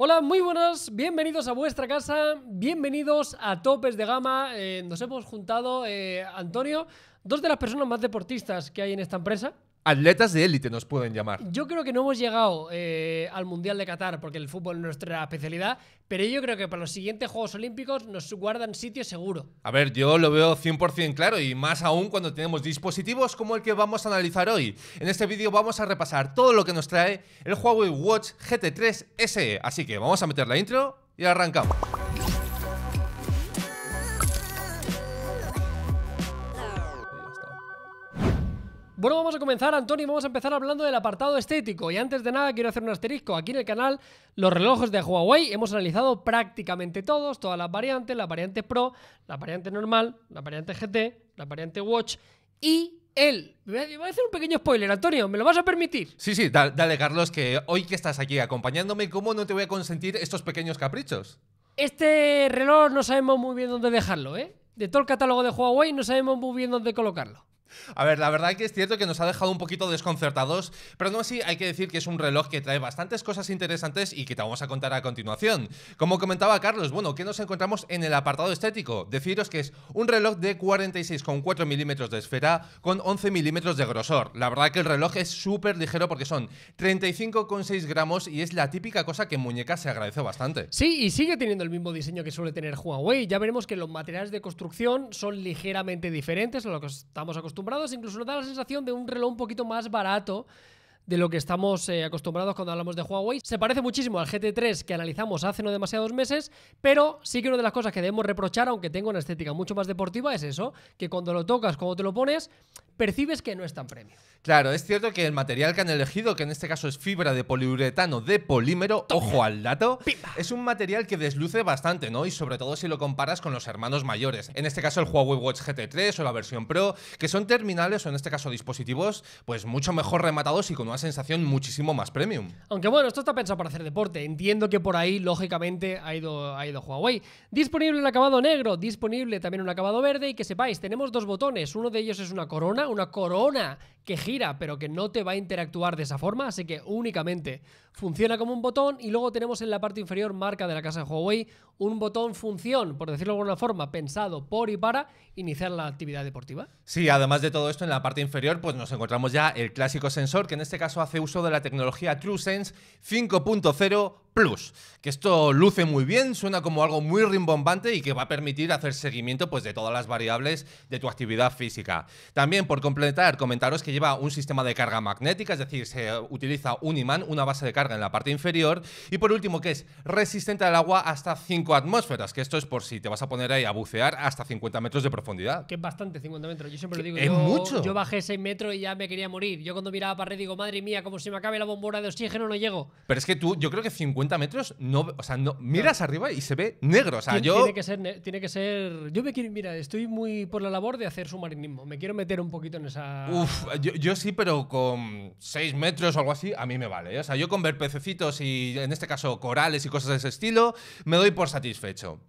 Hola, muy buenas, bienvenidos a vuestra casa, bienvenidos a Topes de Gama. Eh, nos hemos juntado, eh, Antonio, dos de las personas más deportistas que hay en esta empresa, atletas de élite nos pueden llamar. Yo creo que no hemos llegado eh, al Mundial de Qatar porque el fútbol es nuestra especialidad, pero yo creo que para los siguientes Juegos Olímpicos nos guardan sitio seguro. A ver, yo lo veo 100% claro y más aún cuando tenemos dispositivos como el que vamos a analizar hoy. En este vídeo vamos a repasar todo lo que nos trae el Huawei Watch GT3 SE, así que vamos a meter la intro y arrancamos. Bueno, vamos a comenzar, Antonio, vamos a empezar hablando del apartado estético. Y antes de nada, quiero hacer un asterisco. Aquí en el canal, los relojes de Huawei hemos analizado prácticamente todos, todas las variantes, la variante Pro, la variante normal, la variante GT, la variante Watch y él. Voy a hacer un pequeño spoiler, Antonio, ¿me lo vas a permitir? Sí, sí, dale, Carlos, que hoy que estás aquí acompañándome, ¿cómo no te voy a consentir estos pequeños caprichos? Este reloj no sabemos muy bien dónde dejarlo, ¿eh? De todo el catálogo de Huawei no sabemos muy bien dónde colocarlo. A ver, la verdad que es cierto que nos ha dejado un poquito desconcertados, pero no así hay que decir que es un reloj que trae bastantes cosas interesantes y que te vamos a contar a continuación. Como comentaba Carlos, bueno, ¿qué nos encontramos en el apartado estético? Deciros que es un reloj de 46,4 milímetros de esfera con 11 milímetros de grosor. La verdad que el reloj es súper ligero porque son 35,6 gramos y es la típica cosa que en muñecas se agradece bastante. Sí, y sigue teniendo el mismo diseño que suele tener Huawei. Ya veremos que los materiales de construcción son ligeramente diferentes a lo que estamos acostumbrados incluso nos da la sensación de un reloj un poquito más barato de lo que estamos eh, acostumbrados cuando hablamos de Huawei. Se parece muchísimo al GT3 que analizamos hace no demasiados meses, pero sí que una de las cosas que debemos reprochar, aunque tenga una estética mucho más deportiva, es eso, que cuando lo tocas, cuando te lo pones, percibes que no es tan premio. Claro, es cierto que el material que han elegido, que en este caso es fibra de poliuretano de polímero, ojo al dato, es un material que desluce bastante, ¿no? Y sobre todo si lo comparas con los hermanos mayores. En este caso el Huawei Watch GT3 o la versión Pro, que son terminales o en este caso dispositivos, pues mucho mejor rematados y con una sensación muchísimo más premium. Aunque bueno, esto está pensado para hacer deporte. Entiendo que por ahí, lógicamente, ha ido, ha ido Huawei. Disponible el acabado negro, disponible también un acabado verde. Y que sepáis, tenemos dos botones. Uno de ellos es una corona, una corona que gira, pero que no te va a interactuar de esa forma. Así que únicamente funciona como un botón. Y luego tenemos en la parte inferior, marca de la casa de Huawei, un botón función, por decirlo de alguna forma, pensado por y para iniciar la actividad deportiva. Sí, además de todo esto, en la parte inferior, pues nos encontramos ya el clásico sensor, que en este caso hace uso de la tecnología TrueSense 5.0 Plus, que esto luce muy bien, suena como algo muy rimbombante y que va a permitir hacer seguimiento pues, de todas las variables de tu actividad física. También, por completar, comentaros que lleva un sistema de carga magnética, es decir, se utiliza un imán, una base de carga en la parte inferior. Y por último, que es resistente al agua hasta 5 atmósferas, que esto es por si te vas a poner ahí a bucear hasta 50 metros de profundidad. Que es bastante 50 metros, yo siempre lo digo. Es mucho. Yo bajé 6 metros y ya me quería morir. Yo cuando miraba para arriba digo, madre mía, como si me acabe la bombona de oxígeno no llego. Pero es que tú, yo creo que 50 metros, no, o sea, no, miras arriba y se ve negro. O sea, tiene, yo... tiene, que ser, tiene que ser. Yo me quiero. Mira, estoy muy por la labor de hacer submarinismo. Me quiero meter un poquito en esa. Uf, yo, sí, pero con 6 metros o algo así, a mí me vale. ¿eh? O sea, yo con ver pececitos y en este caso corales y cosas de ese estilo, me doy por satisfecho.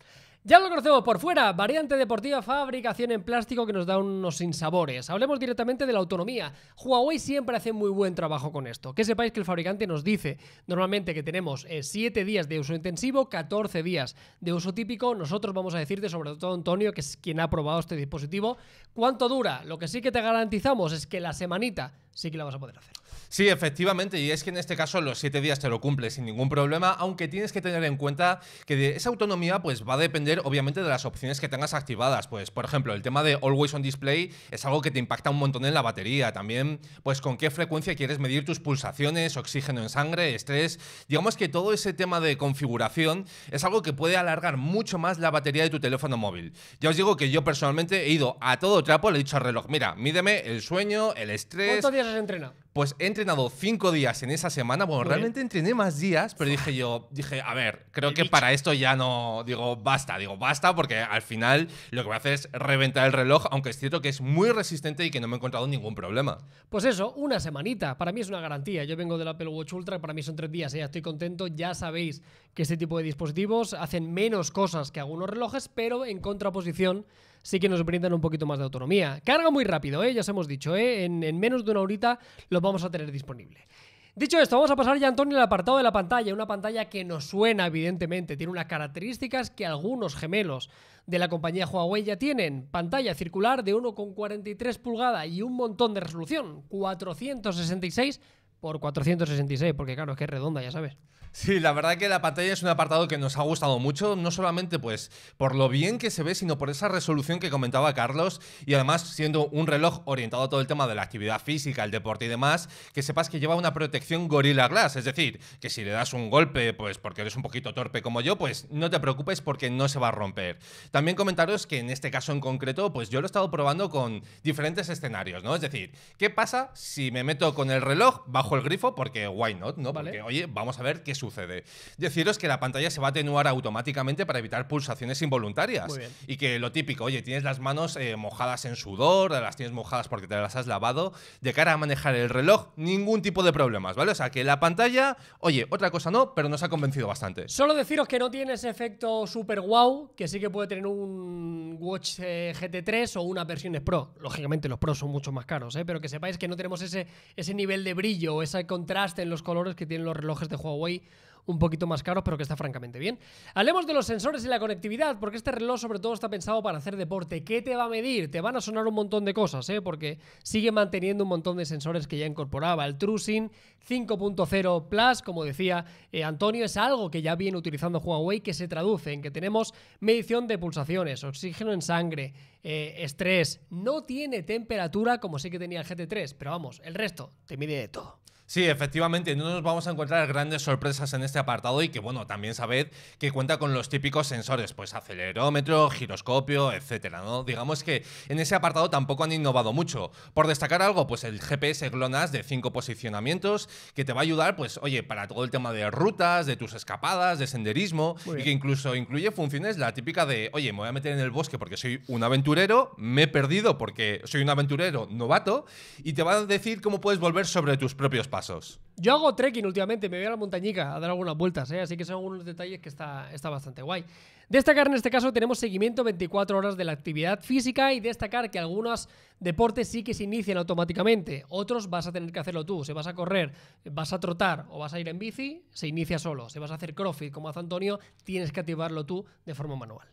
Ya lo conocemos por fuera, variante deportiva, fabricación en plástico que nos da unos sinsabores. Hablemos directamente de la autonomía. Huawei siempre hace muy buen trabajo con esto. Que sepáis que el fabricante nos dice normalmente que tenemos 7 eh, días de uso intensivo, 14 días de uso típico. Nosotros vamos a decirte, sobre todo Antonio, que es quien ha probado este dispositivo, cuánto dura. Lo que sí que te garantizamos es que la semanita sí que la vas a poder hacer. Sí, efectivamente, y es que en este caso los 7 días te lo cumple sin ningún problema, aunque tienes que tener en cuenta que de esa autonomía pues va a depender obviamente, de las opciones que tengas activadas. Pues, por ejemplo, el tema de Always on Display es algo que te impacta un montón en la batería. También, pues, con qué frecuencia quieres medir tus pulsaciones, oxígeno en sangre, estrés. Digamos que todo ese tema de configuración es algo que puede alargar mucho más la batería de tu teléfono móvil. Ya os digo que yo personalmente he ido a todo trapo, le he dicho al reloj, mira, mídeme el sueño, el estrés. ¿Cuántos días se entrena? pues he entrenado cinco días en esa semana. Bueno, realmente entrené más días, pero dije yo, dije, a ver, creo que para esto ya no, digo, basta, digo, basta, porque al final lo que me hace es reventar el reloj, aunque es cierto que es muy resistente y que no me he encontrado ningún problema. Pues eso, una semanita, para mí es una garantía. Yo vengo de la Watch Ultra, para mí son tres días, ya ¿eh? estoy contento, ya sabéis que este tipo de dispositivos hacen menos cosas que algunos relojes, pero en contraposición sí que nos brindan un poquito más de autonomía. Carga muy rápido, ¿eh? ya os hemos dicho, ¿eh? en, menos de una horita lo vamos a tener disponible. Dicho esto, vamos a pasar ya, Antonio, al apartado de la pantalla. Una pantalla que nos suena, evidentemente. Tiene unas características que algunos gemelos de la compañía Huawei ya tienen. Pantalla circular de 1,43 pulgada y un montón de resolución. 466 por 466, porque claro, es que es redonda, ya sabes. Sí, la verdad que la pantalla es un apartado que nos ha gustado mucho, no solamente pues por lo bien que se ve, sino por esa resolución que comentaba Carlos y además siendo un reloj orientado a todo el tema de la actividad física, el deporte y demás, que sepas que lleva una protección Gorilla Glass, es decir, que si le das un golpe, pues porque eres un poquito torpe como yo, pues no te preocupes porque no se va a romper. También comentaros que en este caso en concreto, pues yo lo he estado probando con diferentes escenarios, ¿no? Es decir, ¿qué pasa si me meto con el reloj bajo el grifo? Porque why not, ¿no? Vale. Porque oye, vamos a ver qué sucede? Deciros que la pantalla se va a atenuar automáticamente para evitar pulsaciones involuntarias. Y que lo típico, oye, tienes las manos eh, mojadas en sudor, las tienes mojadas porque te las has lavado, de cara a manejar el reloj, ningún tipo de problemas, ¿vale? O sea, que la pantalla, oye, otra cosa no, pero nos ha convencido bastante. Solo deciros que no tiene ese efecto super wow, que sí que puede tener un Watch eh, GT3 o una versiones Pro. Lógicamente los Pro son mucho más caros, ¿eh? pero que sepáis que no tenemos ese, ese nivel de brillo, ese contraste en los colores que tienen los relojes de Huawei un poquito más caros, pero que está francamente bien. Hablemos de los sensores y la conectividad, porque este reloj sobre todo está pensado para hacer deporte. ¿Qué te va a medir? Te van a sonar un montón de cosas, ¿eh? porque sigue manteniendo un montón de sensores que ya incorporaba. El TrueSync 5.0 Plus, como decía eh, Antonio, es algo que ya viene utilizando Huawei, que se traduce en que tenemos medición de pulsaciones, oxígeno en sangre, eh, estrés. No tiene temperatura como sí que tenía el GT3, pero vamos, el resto te mide de todo. Sí, efectivamente, no nos vamos a encontrar grandes sorpresas en este apartado y que, bueno, también sabed que cuenta con los típicos sensores, pues acelerómetro, giroscopio, etcétera, ¿no? Digamos que en ese apartado tampoco han innovado mucho. Por destacar algo, pues el GPS GLONASS de cinco posicionamientos que te va a ayudar, pues, oye, para todo el tema de rutas, de tus escapadas, de senderismo y que incluso incluye funciones la típica de, oye, me voy a meter en el bosque porque soy un aventurero, me he perdido porque soy un aventurero novato y te va a decir cómo puedes volver sobre tus propios pasos. Yo hago trekking últimamente, me voy a la montañica a dar algunas vueltas, ¿eh? así que son algunos detalles que está, está bastante guay. Destacar en este caso tenemos seguimiento 24 horas de la actividad física y destacar que algunos deportes sí que se inician automáticamente, otros vas a tener que hacerlo tú, si vas a correr, vas a trotar o vas a ir en bici, se inicia solo, si vas a hacer crossfit como hace Antonio, tienes que activarlo tú de forma manual.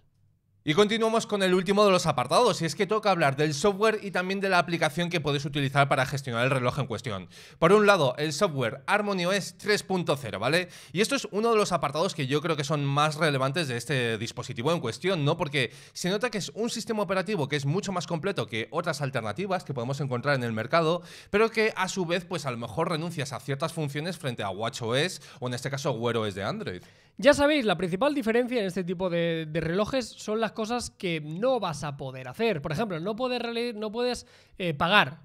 Y continuamos con el último de los apartados, y es que toca hablar del software y también de la aplicación que puedes utilizar para gestionar el reloj en cuestión. Por un lado, el software HarmonyOS 3.0, ¿vale? Y esto es uno de los apartados que yo creo que son más relevantes de este dispositivo en cuestión, ¿no? Porque se nota que es un sistema operativo que es mucho más completo que otras alternativas que podemos encontrar en el mercado, pero que a su vez, pues a lo mejor renuncias a ciertas funciones frente a WatchOS o en este caso WearOS de Android. Ya sabéis, la principal diferencia en este tipo de, relojes son las cosas que no vas a poder hacer. Por ejemplo, no puedes, no puedes eh, pagar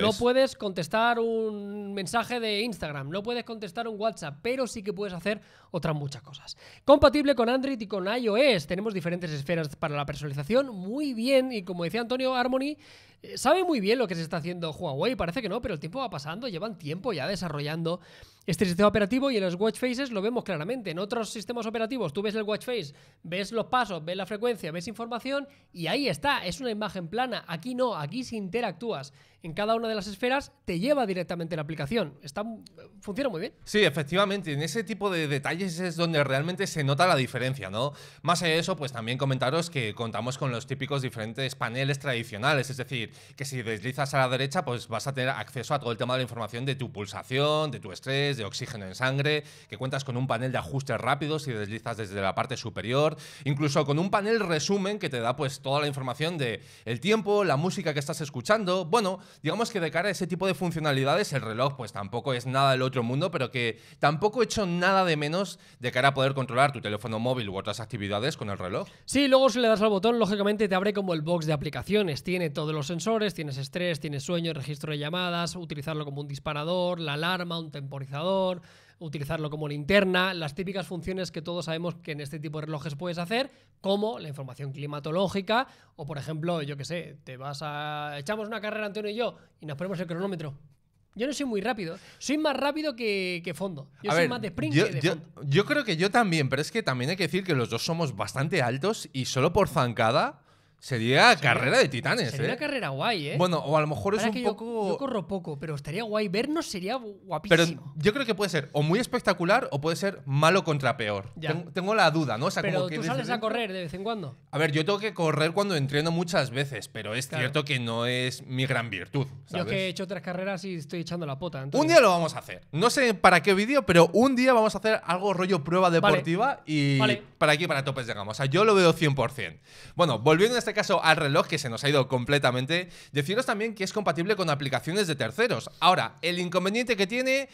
no puedes contestar un mensaje de Instagram, no puedes contestar un WhatsApp, pero sí que puedes hacer otras muchas cosas. Compatible con Android y con iOS, tenemos diferentes esferas para la personalización, muy bien, y como decía Antonio, Harmony eh, sabe muy bien lo que se está haciendo Huawei, parece que no, pero el tiempo va pasando, llevan tiempo ya desarrollando este sistema operativo y en los watch faces lo vemos claramente. En otros sistemas operativos tú ves el watch face, ves los pasos, ves la frecuencia, ves información y ahí está, es una imagen plana. Aquí no, aquí si interactúas en cada una de las esferas te lleva directamente la aplicación. Está, funciona muy bien. Sí, efectivamente. En ese tipo de detalles es donde realmente se nota la diferencia, ¿no? Más allá de eso, pues también comentaros que contamos con los típicos diferentes paneles tradicionales. Es decir, que si deslizas a la derecha, pues vas a tener acceso a todo el tema de la información de tu pulsación, de tu estrés, de oxígeno en sangre, que cuentas con un panel de ajustes rápidos si deslizas desde la parte superior, incluso con un panel resumen que te da pues toda la información de el tiempo, la música que estás escuchando. Bueno, digamos que de cara a ese tipo de funcionalidades, el reloj pues tampoco es nada del otro mundo, pero que tampoco he hecho nada de menos de cara a poder controlar tu teléfono móvil u otras actividades con el reloj. Sí, luego si le das al botón, lógicamente te abre como el box de aplicaciones. Tiene todos los sensores, tienes estrés, tienes sueño, registro de llamadas, utilizarlo como un disparador, la alarma, un temporizador utilizarlo como linterna, las típicas funciones que todos sabemos que en este tipo de relojes puedes hacer, como la información climatológica, o por ejemplo, yo qué sé, te vas a. echamos una carrera Antonio y yo y nos ponemos el cronómetro. Yo no soy muy rápido. Soy más rápido que, fondo. Yo soy más de sprint que de fondo. Yo creo que yo también, pero es que también hay que decir que los dos somos bastante altos y solo por zancada. Sería carrera de titanes, sería ¿eh? carrera guay, ¿eh? Bueno, o a lo mejor es un poco. Yo, corro poco, pero estaría guay. Vernos sería guapísimo. Pero yo creo que puede ser o muy espectacular o puede ser malo contra peor. Tengo, la duda, ¿no? O sea, pero como que tú sales a correr de vez en cuando. A ver, yo tengo que correr cuando entreno muchas veces, pero es cierto que no es mi gran virtud. Yo que he hecho tres carreras y estoy echando la pota. Un día lo vamos a hacer. No sé para qué vídeo, pero un día vamos a hacer algo rollo prueba deportiva y para aquí, para topes llegamos. O sea, yo lo veo 100%. Bueno, volviendo a esta este caso al reloj, que se nos ha ido completamente, deciros también que es compatible con aplicaciones de terceros. Ahora, el inconveniente que tiene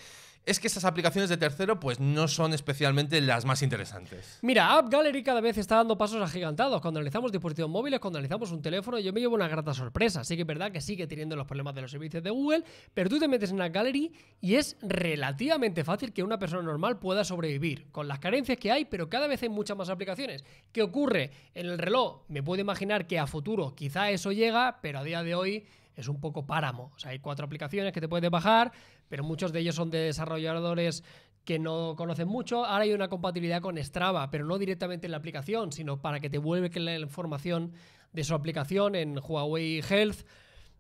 es que esas aplicaciones de tercero pues no son especialmente las más interesantes. Mira, App Gallery cada vez está dando pasos agigantados. Cuando analizamos dispositivos móviles, cuando analizamos un teléfono, yo me llevo una grata sorpresa. Sí que es verdad que sigue teniendo los problemas de los servicios de Google, pero tú te metes en la Gallery y es relativamente fácil que una persona normal pueda sobrevivir con las carencias que hay, pero cada vez hay muchas más aplicaciones. ¿Qué ocurre en el reloj? Me puedo imaginar que a futuro quizá eso llega, pero a día de hoy es un poco páramo. O sea, hay cuatro aplicaciones que te puedes bajar, pero muchos de ellos son de desarrolladores que no conocen mucho. Ahora hay una compatibilidad con Strava, pero no directamente en la aplicación, sino para que te vuelve la información de su aplicación en Huawei Health.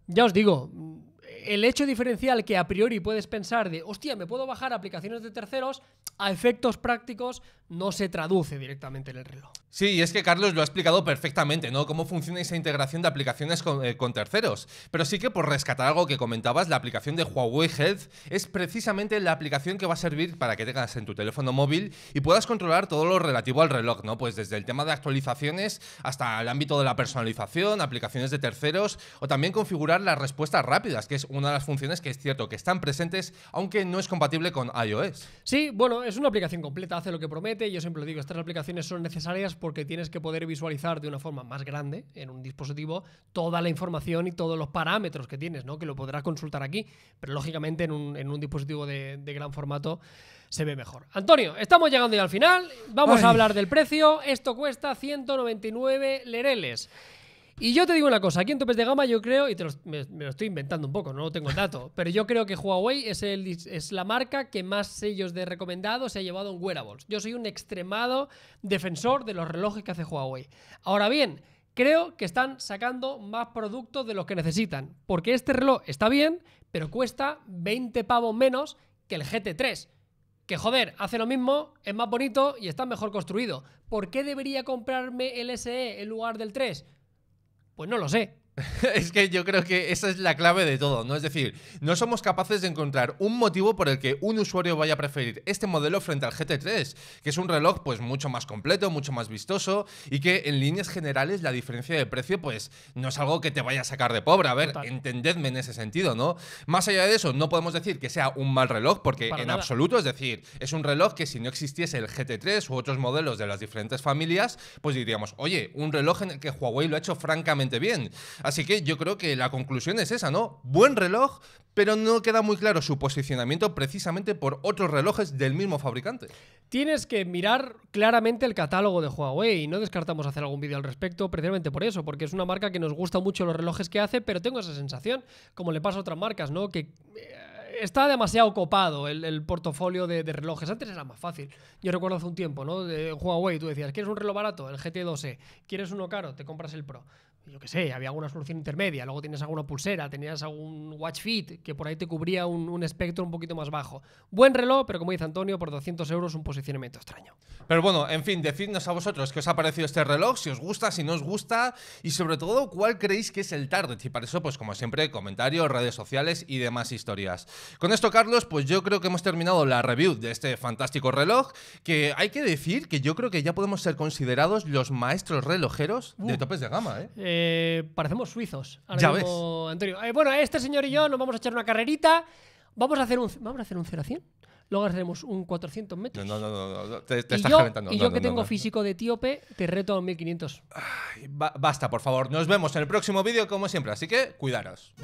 Ya os digo, el hecho diferencial que a priori puedes pensar de, hostia, me puedo bajar aplicaciones de terceros, a efectos prácticos no se traduce directamente en el reloj. Sí, y es que Carlos lo ha explicado perfectamente, ¿no? Cómo funciona esa integración de aplicaciones con, eh, con terceros. Pero sí que por rescatar algo que comentabas, la aplicación de Huawei Health es precisamente la aplicación que va a servir para que tengas en tu teléfono móvil y puedas controlar todo lo relativo al reloj, ¿no? Pues desde el tema de actualizaciones hasta el ámbito de la personalización, aplicaciones de terceros o también configurar las respuestas rápidas, que es una de las funciones que es cierto que están presentes, aunque no es compatible con iOS. Sí, bueno, es una aplicación completa, hace lo que promete. Yo siempre lo digo, estas aplicaciones son necesarias porque tienes que poder visualizar de una forma más grande en un dispositivo toda la información y todos los parámetros que tienes, ¿no? Que lo podrás consultar aquí, pero lógicamente en un, en un dispositivo de, gran formato se ve mejor. Antonio, estamos llegando ya al final. Vamos a hablar del precio. Esto cuesta 199 lereles. Y yo te digo una cosa, aquí en topes de gama yo creo, y me, lo estoy inventando un poco, no lo tengo el dato, pero yo creo que Huawei es, el, es la marca que más sellos de recomendado se ha llevado en wearables. Yo soy un extremado defensor de los relojes que hace Huawei. Ahora bien, creo que están sacando más productos de los que necesitan, porque este reloj está bien, pero cuesta 20 pavos menos que el GT3 que joder, hace lo mismo, es más bonito y está mejor construido. ¿Por qué debería comprarme el SE en lugar del 3? Pues no lo sé. es que yo creo que esa es la clave de todo, ¿no? Es decir, no somos capaces de encontrar un motivo por el que un usuario vaya a preferir este modelo frente al GT3, que es un reloj pues mucho más completo, mucho más vistoso y que en líneas generales la diferencia de precio pues no es algo que te vaya a sacar de pobre. A ver, entendedme en ese sentido, ¿no? Más allá de eso, no podemos decir que sea un mal reloj porque en absoluto, es decir, es un reloj que si no existiese el GT3 u otros modelos de las diferentes familias, pues diríamos, oye, un reloj en el que Huawei lo ha hecho francamente bien. Así que yo creo que la conclusión es esa, ¿no? Buen reloj, pero no queda muy claro su posicionamiento precisamente por otros relojes del mismo fabricante. Tienes que mirar claramente el catálogo de Huawei y no descartamos hacer algún vídeo al respecto precisamente por eso, porque es una marca que nos gusta mucho los relojes que hace, pero tengo esa sensación, como le pasa a otras marcas, ¿no? Que eh, está demasiado copado el, el portafolio de, de, relojes. Antes era más fácil. Yo recuerdo hace un tiempo, ¿no? De Huawei, tú decías, ¿quieres un reloj barato? El GT2E. ¿Quieres uno caro? Te compras el Pro yo qué sé, había alguna solución intermedia, luego tienes alguna pulsera, tenías algún watch fit que por ahí te cubría un, espectro un poquito más bajo. Buen reloj, pero como dice Antonio, por 200 euros un posicionamiento extraño. Pero bueno, en fin, decidnos a vosotros qué os ha parecido este reloj, si os gusta, si no os gusta y sobre todo cuál creéis que es el target. Y para eso, pues como siempre, comentarios, redes sociales y demás historias. Con esto, Carlos, pues yo creo que hemos terminado la review de este fantástico reloj, que hay que decir que yo creo que ya podemos ser considerados los maestros relojeros de uh. topes de gama. ¿eh? eh eh, parecemos suizos. Antonio. Eh, bueno, este señor y yo nos vamos a echar una carrerita. Vamos a hacer un, vamos a, hacer un 0 a 100. Luego haremos un 400 metros. No, no, no, te, estás yo, Y yo que tengo físico de etíope, te reto a 1500. basta, por favor. Nos vemos en el próximo vídeo, como siempre. Así que cuidaros.